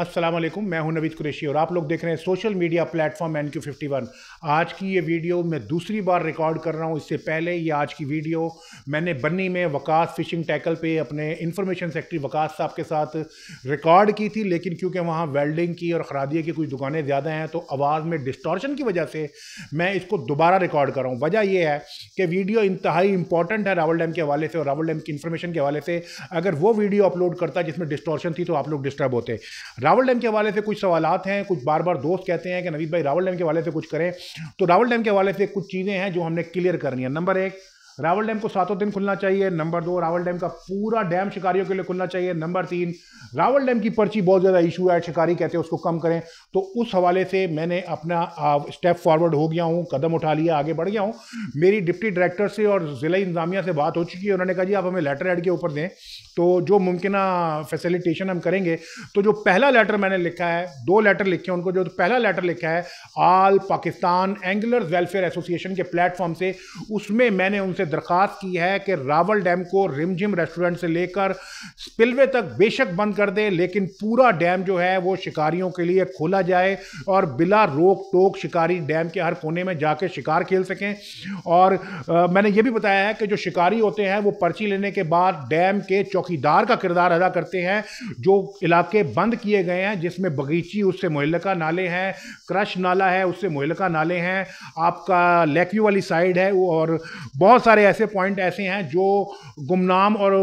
वालेकुम मैं हूं नवीद कुरेशी और आप लोग देख रहे हैं social media platform N Q fifty one आज की ये वीडियो मैं दूसरी बार रिकॉर्ड कर रहा हूं इससे पहले ये आज की वीडियो मैंने बन्नी में वकास फिशिंग टैकल पे अपने इन्फॉर्मेशन सेक्रेटरी वकास साहब के साथ रिकॉर्ड की थी लेकिन क्योंकि वहाँ वेल्डिंग की और खरादिया की कुछ दुकानें ज़्यादा हैं तो आवाज़ में डिस्टॉर्शन की वजह से मैं इसको दोबारा रिकॉर्ड कर रहा हूँ वजह यह है कि वीडियो इंतहाई इंपॉर्टेंट है रावल डैम के हवाले से और रावल डैम की इन्फॉर्मेशन के हवाले से अगर वो वीडियो अपलोड करता जिसमें डिस्टॉर्शन थी तो आप लोग डिस्टर्ब होते रावल डैम के हवाले से कुछ सवाल हैं कुछ बार बार दोस्त कहते हैं कि नवीद भाई रावल डैम के हवाले से कुछ करें तो रावल डैम के हवाले से कुछ चीज़ें हैं जो हमने क्लियर करनी है नंबर एक रावल डैम को सातों दिन खुलना चाहिए नंबर दो रावल डैम का पूरा डैम शिकारियों के लिए खुलना चाहिए नंबर तीन रावल डैम की पर्ची बहुत ज़्यादा इशू है शिकारी कहते हैं उसको कम करें तो उस हवाले से मैंने अपना स्टेप फॉरवर्ड हो गया हूँ कदम उठा लिया आगे बढ़ गया हूँ मेरी डिप्टी डायरेक्टर से और ज़िला इंतजामिया से बात हो चुकी है उन्होंने कहा जी आप हमें लेटर एड के ऊपर दें तो जो मुमकिन फैसिलिटेशन हम करेंगे तो जो पहला लेटर मैंने लिखा है दो लेटर लिखे हैं उनको जो तो पहला लेटर लिखा है all Pakistan anglers welfare association के प्लेटफॉर्म से उसमें मैंने उनसे दरख्वास्त की है कि रावल डैम को रिमझिम रेस्टोरेंट से लेकर स्पिलवे तक बेशक बंद कर दें लेकिन पूरा डैम जो है वो शिकारियों के लिए खोला जाए और बिला रोक टोक शिकारी डैम के हर कोने में जाके शिकार खेल सकें और आ, मैंने ये भी बताया है कि जो शिकारी होते हैं वो पर्ची लेने के बाद डैम के चौक चौकीदार का किरदार अदा करते हैं जो इलाके बंद किए गए हैं जिसमें बगीची उससे मोहल्लका नाले हैं क्रश नाला है उससे मोहल्लका नाले हैं आपका लेक्यू वाली साइड है और बहुत सारे ऐसे पॉइंट ऐसे हैं जो गुमनाम और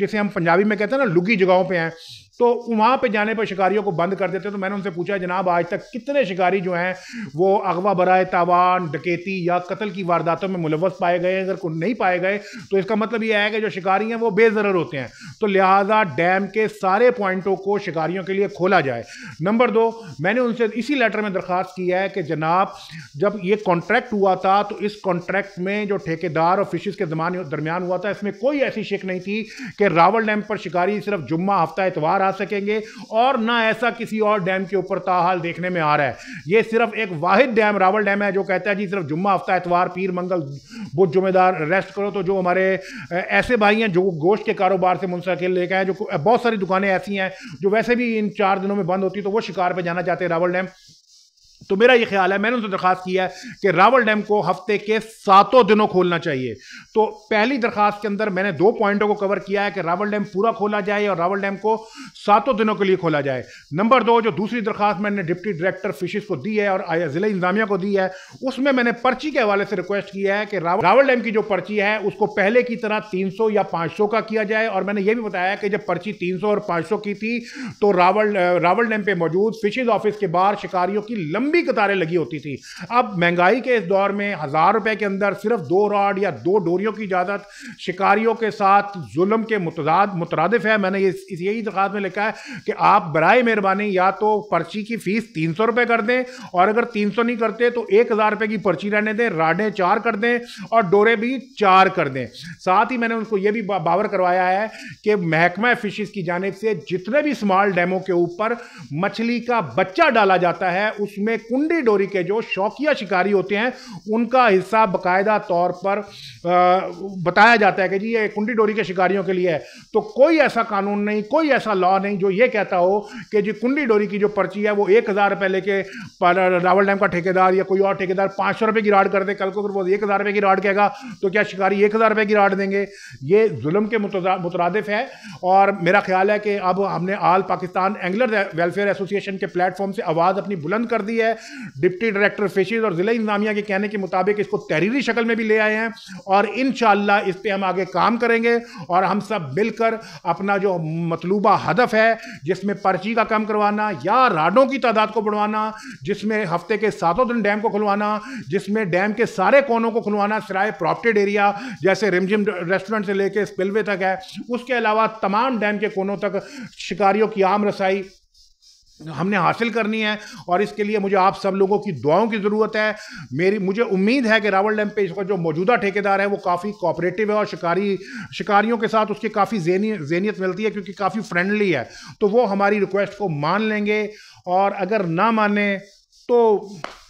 जैसे हम पंजाबी में कहते हैं ना लुगी जगहों पर हैं तो वहाँ पे जाने पर शिकारियों को बंद कर देते हैं तो मैंने उनसे पूछा जनाब आज तक कितने शिकारी जो हैं वो अगवा बराए तावान डकेती या कत्ल की वारदातों में मुलवस पाए गए अगर नहीं पाए गए तो इसका मतलब ये है कि जो शिकारी हैं वो बेजरर होते हैं तो लिहाजा डैम के सारे पॉइंटों को शिकारियों के लिए खोला जाए नंबर दो मैंने उनसे इसी लेटर में दरख्वास्त की है कि जनाब जब ये कॉन्ट्रैक्ट हुआ था तो इस कॉन्ट्रैक्ट में जो ठेकेदार और फिशिज़ के दरमियान हुआ था इसमें कोई ऐसी शिक नहीं थी कि रावल डैम पर शिकारी सिर्फ जुम्मा हफ्ता एतवार करा सकेंगे और ना ऐसा किसी और डैम के ऊपर ताहाल देखने में आ रहा है ये सिर्फ एक वाहिद डैम रावल डैम है जो कहता है जी सिर्फ जुम्मा हफ्ता एतवार पीर मंगल बुध जुम्मेदार रेस्ट करो तो जो हमारे ऐसे भाई हैं जो गोश्त के कारोबार से मुंसकिल लेके आए जो बहुत सारी दुकानें ऐसी हैं जो वैसे भी इन चार दिनों में बंद होती तो वो शिकार पर जाना चाहते हैं रावल डैम तो मेरा ये ख्याल है मैंने उनसे दरखास्त किया है कि रावल डैम को हफ्ते के सातों दिनों खोलना चाहिए तो पहली दरखास्त के अंदर मैंने दो पॉइंटों को कवर किया है कि रावल डैम पूरा खोला जाए और रावल डैम को सातों दिनों के लिए खोला जाए नंबर दो जो दूसरी दरखास्त मैंने डिप्टी डायरेक्टर फिशेज को दी है और जिला इंतजामिया को दी है उसमें मैंने पर्ची के हवाले से रिक्वेस्ट किया है कि रावल डैम की जो पर्ची है उसको पहले की तरह तीन सौ या पाँच सौ का किया जाए और मैंने ये भी बताया कि जब पर्ची तीन सौ और पाँच सौ की थी तो रावल रावल डैम पे मौजूद फिशेज ऑफिस के बाहर शिकारियों की लंबी लंबी कतारें लगी होती थी अब महंगाई के इस दौर में हज़ार रुपये के अंदर सिर्फ दो रॉड या दो डोरियों की इजाज़त शिकारियों के साथ जुल्म के मुतदाद मुतरदफ है मैंने इस, यही दरखात में लिखा है कि आप बरए मेहरबानी या तो पर्ची की फ़ीस तीन सौ रुपए कर दें और अगर तीन सौ नहीं करते तो एक हज़ार रुपए की पर्ची रहने दें राडें चार कर दें और डोरे भी चार कर दें साथ ही मैंने उनको यह भी बावर करवाया है कि महकमा फिशिज की जानब से जितने भी स्मॉल डैमों के ऊपर मछली का बच्चा डाला जाता है उसमें कुंडी डोरी के जो शौकिया शिकारी होते हैं उनका हिस्सा बाकायदा तौर पर बताया जाता है कि जी ये कुंडी डोरी के शिकारियों के लिए है तो कोई ऐसा कानून नहीं कोई ऐसा लॉ नहीं जो ये कहता हो कि जी कुंडी डोरी की जो पर्ची है वो एक हज़ार रुपये लेके रावल डैम का ठेकेदार या कोई और ठेकेदार पाँच सौ रुपये की राड कर दे कल को अगर वो एक हज़ार रुपये की राड कहेगा तो क्या शिकारी एक हज़ार रुपये की राड देंगे ये जुल्म के मुतरदफ है और मेरा ख्याल है कि अब हमने all Pakistan angler welfare association के प्लेटफॉर्म से आवाज़ अपनी बुलंद कर दी है है डिप्टी डायरेक्टर फिशेज और जिला इंतजामिया के कहने के मुताबिक इसको तहरीरी शक्ल में भी ले आए हैं और इन इस पर हम आगे काम करेंगे और हम सब मिलकर अपना जो मतलूबा हदफ है जिसमें पर्ची का काम करवाना या राडों की तादाद को बढ़वाना जिसमें हफ्ते के सातों दिन डैम को खुलवाना जिसमें डैम के सारे कोनों को खुलवाना सराय प्रॉपर्टेड एरिया जैसे रिमझिम रेस्टोरेंट से लेके स्पिलवे तक है उसके अलावा तमाम डैम के कोनों तक शिकारियों की आम रसाई हमने हासिल करनी है और इसके लिए मुझे आप सब लोगों की दुआओं की ज़रूरत है मेरी मुझे उम्मीद है कि रावल पे इसका जो मौजूदा ठेकेदार है वो काफ़ी कोऑपरेटिव है और शिकारी शिकारियों के साथ उसकी काफ़ी जेनी जेनीत मिलती है क्योंकि काफ़ी फ्रेंडली है तो वो हमारी रिक्वेस्ट को मान लेंगे और अगर ना माने तो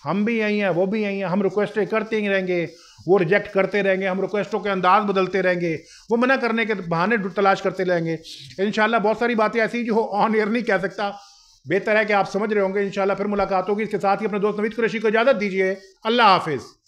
हम भी यहीं हैं वो भी यहीं हैं हम रिक्वेस्ट करते ही रहेंगे वो रिजेक्ट करते रहेंगे हम रिक्वेस्टों के अंदाज बदलते रहेंगे वो मना करने के बहाने तलाश करते रहेंगे इन बहुत सारी बातें ऐसी जो ऑन एयर नहीं कह सकता बेहतर है कि आप समझ रहे होंगे इंशाल्लाह फिर मुलाकात होगी इसके साथ ही अपने दोस्त नवीद कुरैशी को इजाज़त दीजिए अल्लाह हाफिज़